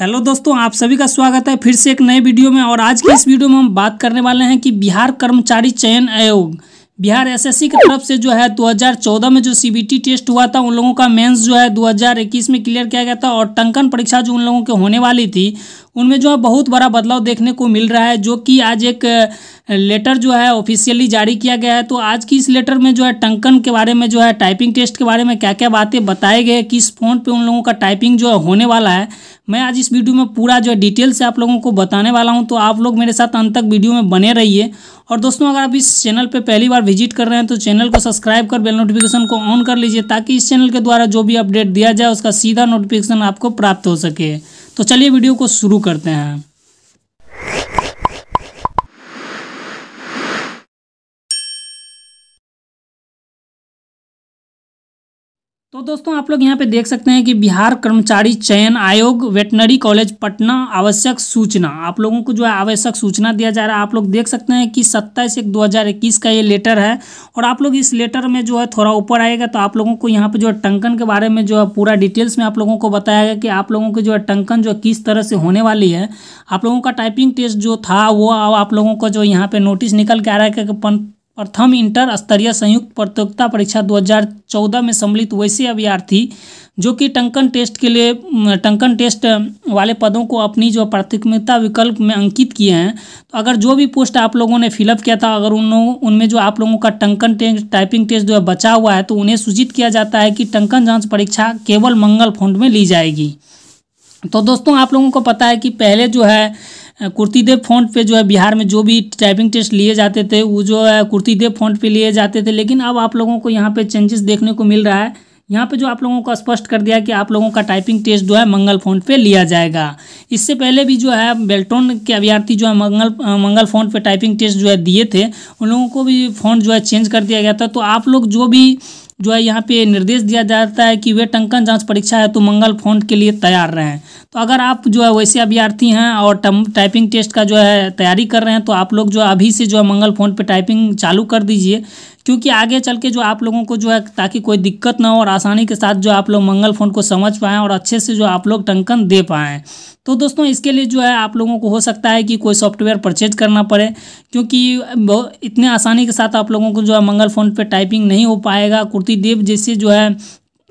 hello दोस्तों आप सभी का स्वागत है फिर से एक नए वीडियो में और आज के इस वीडियो में हम बात करने वाले हैं कि बिहार कर्मचारी चयन आयोग बिहार एसएससी की तरफ से जो है 2014 में जो सीबीटी टेस्ट हुआ था उन लोगों का मेंस जो है 2021 में क्लियर किया गया था और टंकन परीक्षा जो उन लोगों के होने वाली थी उनमें जो है बहुत बड़ा बदलाव देखने को मिल रहा है जो कि आज एक लेटर जो है ऑफिशियली जारी किया गया है तो आज की इस लेटर में जो है टंकन के बारे में जो है टाइपिंग टेस्ट के बारे में क्या क्या बातें बताए गए किस फोन पर उन लोगों का टाइपिंग जो है होने वाला है मैं आज इस वीडियो में पूरा जो डिटेल से आप लोगों को बताने वाला हूं तो आप लोग मेरे साथ अंत तक वीडियो में बने रहिए और दोस्तों अगर आप इस चैनल पर पहली बार विजिट कर रहे हैं तो चैनल को सब्सक्राइब कर बेल नोटिफिकेशन को ऑन कर लीजिए ताकि इस चैनल के द्वारा जो भी अपडेट दिया जाए उसका सीधा नोटिफिकेशन आपको प्राप्त हो सके तो चलिए वीडियो को शुरू करते हैं तो दोस्तों आप लोग यहाँ पे देख सकते हैं कि बिहार कर्मचारी चयन आयोग वेटनरी कॉलेज पटना आवश्यक सूचना आप लोगों को जो है आवश्यक सूचना दिया जा रहा है आप लोग देख सकते हैं कि सत्ताईस एक दो हज़ार इक्कीस का ये लेटर है और आप लोग इस लेटर में जो है थोड़ा ऊपर आएगा तो आप लोगों को यहाँ पे जो है टंकन के बारे में जो है पूरा डिटेल्स में आप लोगों को बताया गया कि आप लोगों की जो है टंकन जो किस तरह से होने वाली है आप लोगों का टाइपिंग टेस्ट जो था वो आप लोगों का जो यहाँ पर नोटिस निकल के आ रहा है कि प्रथम इंटर स्तरीय संयुक्त प्रतियोगिता परीक्षा 2014 में सम्मिलित वैसे अभ्यर्थी जो कि टंकन टेस्ट के लिए टंकन टेस्ट वाले पदों को अपनी जो प्राथमिकता विकल्प में अंकित किए हैं तो अगर जो भी पोस्ट आप लोगों ने फिलअप किया था अगर उन लोगों उनमें जो आप लोगों का टंकन टेस्ट टाइपिंग टेस्ट जो है बचा हुआ है तो उन्हें सूचित किया जाता है कि टंकन जाँच परीक्षा केवल मंगल फोन में ली जाएगी तो दोस्तों आप लोगों को पता है कि पहले जो है कुर्तीदेव फॉन्ट पे जो है बिहार में जो भी टाइपिंग टेस्ट लिए जाते थे वो जो है कुर्तीदेव फॉन्ट पे लिए जाते थे लेकिन अब आप लोगों को यहाँ पे चेंजेस देखने को मिल रहा है यहाँ पे जो आप लोगों को स्पष्ट कर दिया कि आप लोगों का टाइपिंग टेस्ट जो है मंगल फॉन्ट पे लिया जाएगा इससे पहले भी जो है बेल्टोन के अभ्यर्थी जो है मंगल मंगल फॉन्ट पे टाइपिंग टेस्ट जो है दिए थे उन लोगों को भी फॉन्ट जो है चेंज कर दिया गया था तो आप लोग जो भी जो है यहाँ पे निर्देश दिया जाता है कि वे टंकन जांच परीक्षा है तो मंगल फोन के लिए तैयार रहें तो अगर आप जो है वैसे अभ्यर्थी हैं और टाइपिंग टेस्ट का जो है तैयारी कर रहे हैं तो आप लोग जो है अभी से जो है मंगल फोन पे टाइपिंग चालू कर दीजिए क्योंकि आगे चल के जो आप लोगों को जो है ताकि कोई दिक्कत ना हो और आसानी के साथ जो आप लोग मंगल फोन को समझ पाएँ और अच्छे से जो आप लोग टंकन दे पाएँ तो दोस्तों इसके लिए जो है आप लोगों को हो सकता है कि कोई सॉफ्टवेयर परचेज करना पड़े क्योंकि इतने आसानी के साथ आप लोगों को जो है मंगल फोन पे टाइपिंग नहीं हो पाएगा कुर्ती देव जैसे जो है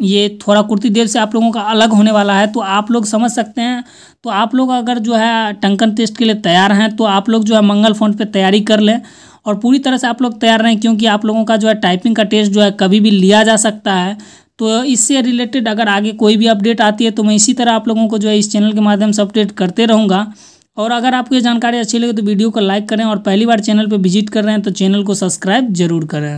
ये थोड़ा कुर्ती देव से आप लोगों का अलग होने वाला है तो आप लोग समझ सकते हैं तो आप लोग अगर जो है टंकन टेस्ट के लिए तैयार हैं तो आप लोग जो है मंगल फोन पर तैयारी कर लें और पूरी तरह से आप लोग तैयार रहें क्योंकि आप लोगों का जो है टाइपिंग का टेस्ट जो है कभी भी लिया जा सकता है तो इससे रिलेटेड अगर आगे कोई भी अपडेट आती है तो मैं इसी तरह आप लोगों को जो है इस चैनल के माध्यम से अपडेट करते रहूँगा और अगर आपको ये जानकारी अच्छी लगे तो वीडियो को लाइक करें और पहली बार चैनल पर विजिट कर रहे हैं तो चैनल को सब्सक्राइब जरूर करें